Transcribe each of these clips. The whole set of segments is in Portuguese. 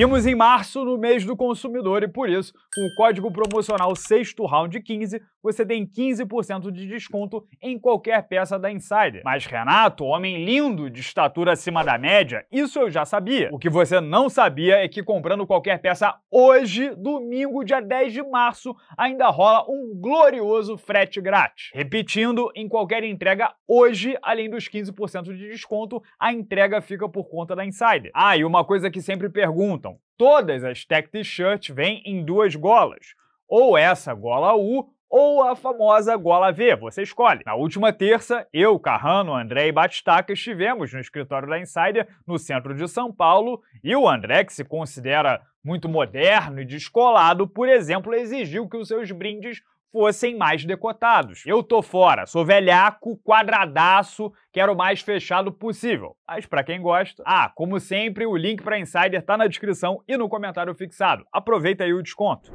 Seguimos em março no mês do consumidor e por isso, com o código promocional sexto round 15, você tem 15% de desconto em qualquer peça da Insider. Mas Renato, homem lindo, de estatura acima da média, isso eu já sabia. O que você não sabia é que comprando qualquer peça hoje, domingo, dia 10 de março, ainda rola um glorioso frete grátis. Repetindo, em qualquer entrega hoje, além dos 15% de desconto, a entrega fica por conta da Insider. Ah, e uma coisa que sempre perguntam então, todas as tech t-shirts vêm em duas golas, ou essa gola U ou a famosa gola V, você escolhe. Na última terça, eu, Carrano, André e Batistaca estivemos no escritório da Insider, no centro de São Paulo, e o André, que se considera muito moderno e descolado, por exemplo, exigiu que os seus brindes fossem mais decotados. Eu tô fora, sou velhaco, quadradaço, quero o mais fechado possível. Mas para quem gosta, ah, como sempre, o link para Insider tá na descrição e no comentário fixado. Aproveita aí o desconto.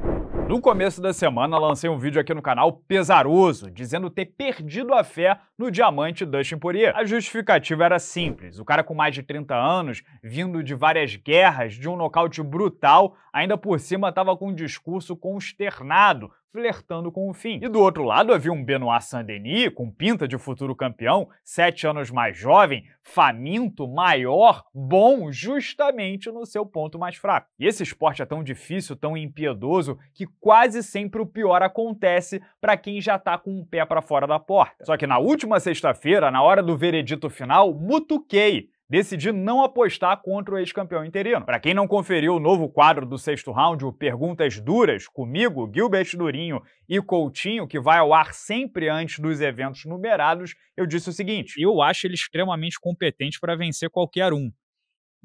No começo da semana, lancei um vídeo aqui no canal pesaroso, dizendo ter perdido a fé no diamante Dustin Poirier. A justificativa era simples. O cara com mais de 30 anos, vindo de várias guerras, de um nocaute brutal, ainda por cima estava com um discurso consternado flertando com o fim. E do outro lado havia um Benoit Saint-Denis, com pinta de futuro campeão, sete anos mais jovem, faminto, maior, bom, justamente no seu ponto mais fraco. E esse esporte é tão difícil, tão impiedoso, que quase sempre o pior acontece para quem já tá com um pé para fora da porta. Só que na última sexta-feira, na hora do veredito final, mutuquei decidi não apostar contra o ex-campeão interino. Para quem não conferiu o novo quadro do sexto round, o Perguntas Duras, comigo, Gilbert Durinho e Coutinho, que vai ao ar sempre antes dos eventos numerados, eu disse o seguinte: Eu acho ele extremamente competente para vencer qualquer um.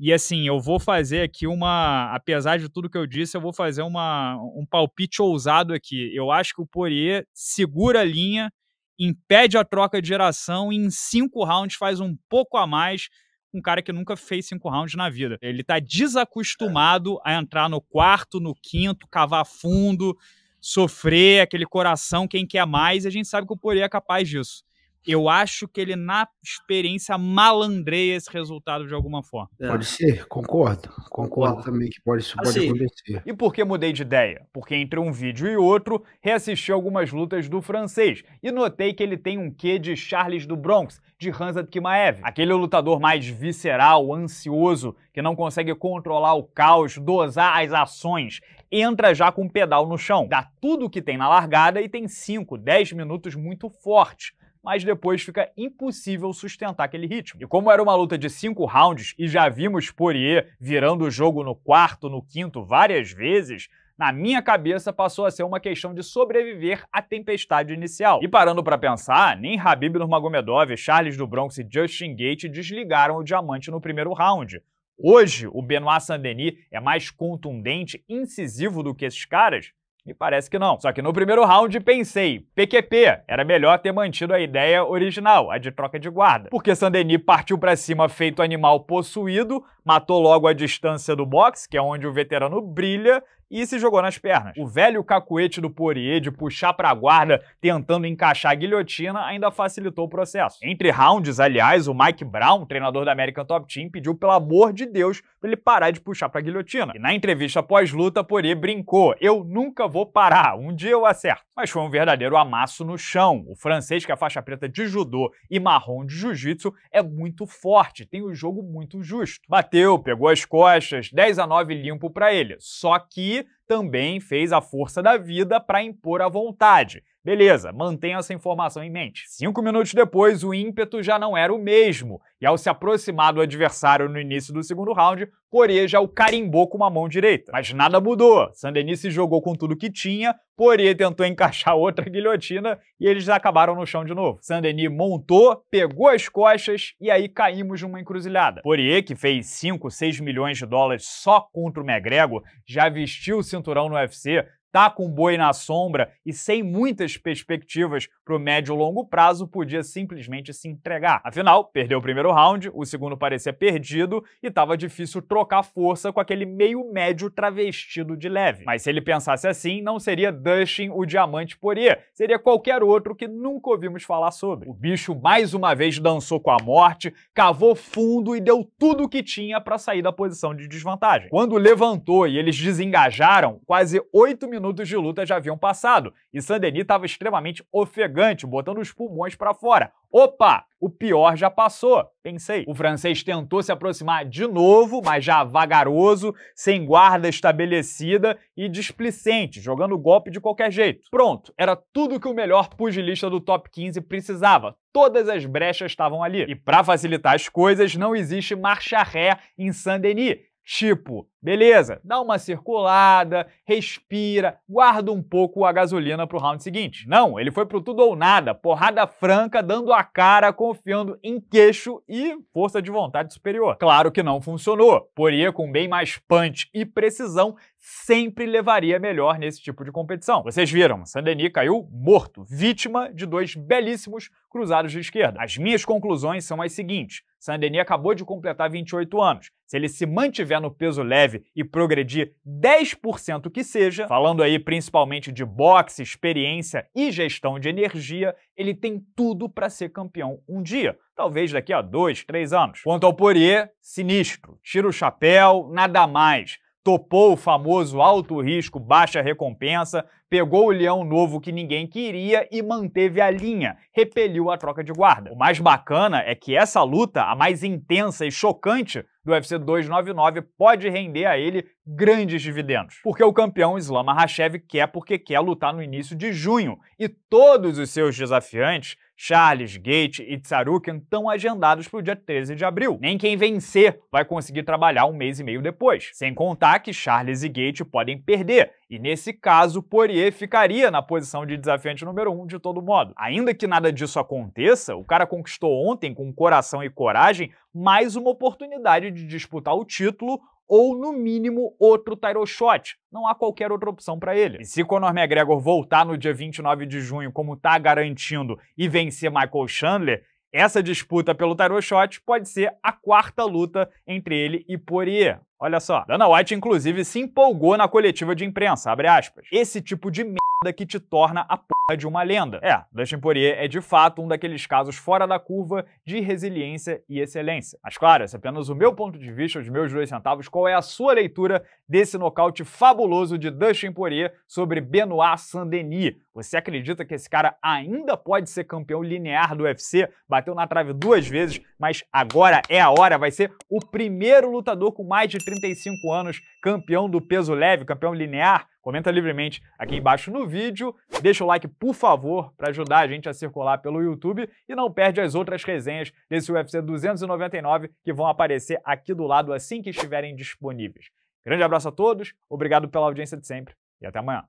E assim, eu vou fazer aqui uma. Apesar de tudo que eu disse, eu vou fazer uma, um palpite ousado aqui. Eu acho que o Poirier segura a linha, impede a troca de geração e em cinco rounds faz um pouco a mais um cara que nunca fez cinco rounds na vida. Ele tá é. desacostumado a entrar no quarto, no quinto, cavar fundo, sofrer, aquele coração, quem quer mais, e a gente sabe que o Poirier é capaz disso. Eu acho que ele, na experiência, malandreia esse resultado de alguma forma. É. Pode ser, concordo. concordo. também que pode, isso assim, pode acontecer. E por que mudei de ideia? Porque entre um vídeo e outro, reassisti algumas lutas do francês e notei que ele tem um quê de Charles do Bronx, de Hansa Kimaev. Aquele lutador mais visceral, ansioso, que não consegue controlar o caos, dosar as ações entra já com o pedal no chão. Dá tudo o que tem na largada e tem 5, 10 minutos muito forte mas depois fica impossível sustentar aquele ritmo. E como era uma luta de cinco rounds e já vimos Poirier virando o jogo no quarto, no quinto várias vezes, na minha cabeça passou a ser uma questão de sobreviver à tempestade inicial. E parando para pensar, nem Habib Nurmagomedov, Charles do Bronx e Justin Gate desligaram o diamante no primeiro round. Hoje, o Benoit Saint-Denis é mais contundente, incisivo do que esses caras, me parece que não. Só que no primeiro round pensei, PQP, era melhor ter mantido a ideia original, a de troca de guarda. Porque saint partiu para cima feito animal possuído, matou logo a distância do box, que é onde o veterano brilha, e se jogou nas pernas. O velho cacuete do Poirier de puxar pra guarda tentando encaixar a guilhotina ainda facilitou o processo. Entre rounds, aliás, o Mike Brown, treinador da American Top Team, pediu pelo amor de Deus pra ele parar de puxar pra guilhotina. E na entrevista pós-luta, Poirier brincou, eu nunca vou parar, um dia eu acerto. Mas foi um verdadeiro amasso no chão. O francês, que é faixa preta de judô e marrom de jiu-jitsu, é muito forte, tem o um jogo muito justo. Bateu, pegou as costas, 10 a 9 limpo para ele. Só que também fez a força da vida para impor a vontade. Beleza, mantenha essa informação em mente. Cinco minutos depois, o ímpeto já não era o mesmo, e ao se aproximar do adversário no início do segundo round, Poirier já o carimbou com uma mão direita. Mas nada mudou. Sandeni se jogou com tudo que tinha, Poirier tentou encaixar outra guilhotina e eles acabaram no chão de novo. Sandeni montou, pegou as costas e aí caímos numa encruzilhada. Poirier, que fez 5, 6 milhões de dólares só contra o McGregor, já vestiu o cinturão no UFC, tá com o boi na sombra e sem muitas perspectivas para o médio e longo prazo, podia simplesmente se entregar. Afinal, perdeu o primeiro round, o segundo parecia perdido e estava difícil trocar força com aquele meio médio travestido de leve. Mas se ele pensasse assim, não seria Dustin o diamante poria, seria qualquer outro que nunca ouvimos falar sobre. O bicho mais uma vez dançou com a morte, cavou fundo e deu tudo o que tinha para sair da posição de desvantagem. Quando levantou e eles desengajaram, quase 8 minutos minutos de luta já haviam passado e Sandeni estava extremamente ofegante, botando os pulmões para fora. Opa, o pior já passou, pensei. O francês tentou se aproximar de novo, mas já vagaroso, sem guarda estabelecida e displicente, jogando o golpe de qualquer jeito. Pronto, era tudo que o melhor pugilista do top 15 precisava. Todas as brechas estavam ali. E para facilitar as coisas, não existe marcha ré em Saint-Denis. Tipo, beleza, dá uma circulada, respira, guarda um pouco a gasolina pro round seguinte. Não, ele foi pro tudo ou nada, porrada franca, dando a cara, confiando em queixo e força de vontade superior. Claro que não funcionou. Poria, com bem mais punch e precisão, sempre levaria melhor nesse tipo de competição. Vocês viram, Saint-Denis caiu morto, vítima de dois belíssimos cruzados de esquerda. As minhas conclusões são as seguintes. Saint-Denis acabou de completar 28 anos. Se ele se mantiver no peso leve e progredir 10% que seja, falando aí principalmente de boxe, experiência e gestão de energia, ele tem tudo para ser campeão um dia. Talvez daqui a dois, três anos. Quanto ao Poirier, sinistro. Tira o chapéu, nada mais topou o famoso alto risco, baixa recompensa, pegou o leão novo que ninguém queria e manteve a linha, repeliu a troca de guarda. O mais bacana é que essa luta, a mais intensa e chocante do UFC 299, pode render a ele grandes dividendos, porque o campeão Islam Makhachev quer porque quer lutar no início de junho e todos os seus desafiantes Charles, Gate e Tsarukian estão agendados para o dia 13 de abril. Nem quem vencer vai conseguir trabalhar um mês e meio depois. Sem contar que Charles e Gate podem perder, e nesse caso, Poirier ficaria na posição de desafiante número 1 um, de todo modo. Ainda que nada disso aconteça, o cara conquistou ontem, com coração e coragem, mais uma oportunidade de disputar o título ou, no mínimo, outro title shot. Não há qualquer outra opção para ele. E se Conor McGregor voltar no dia 29 de junho, como está garantindo, e vencer Michael Chandler, essa disputa pelo title shot pode ser a quarta luta entre ele e Poirier. Olha só, Dana White inclusive se empolgou na coletiva de imprensa, abre aspas. Esse tipo de merda que te torna a p é de uma lenda. É, Dustin Poirier é de fato um daqueles casos fora da curva de resiliência e excelência. Mas claro, esse é apenas o meu ponto de vista, os meus dois centavos. Qual é a sua leitura desse nocaute fabuloso de Dustin Poirier sobre Benoit Saint-Denis? Você acredita que esse cara ainda pode ser campeão linear do UFC? Bateu na trave duas vezes, mas agora é a hora, vai ser o primeiro lutador com mais de 35 anos campeão do peso leve, campeão linear Comenta livremente aqui embaixo no vídeo, deixa o like, por favor, para ajudar a gente a circular pelo YouTube e não perde as outras resenhas desse UFC 299 que vão aparecer aqui do lado assim que estiverem disponíveis. Grande abraço a todos, obrigado pela audiência de sempre e até amanhã.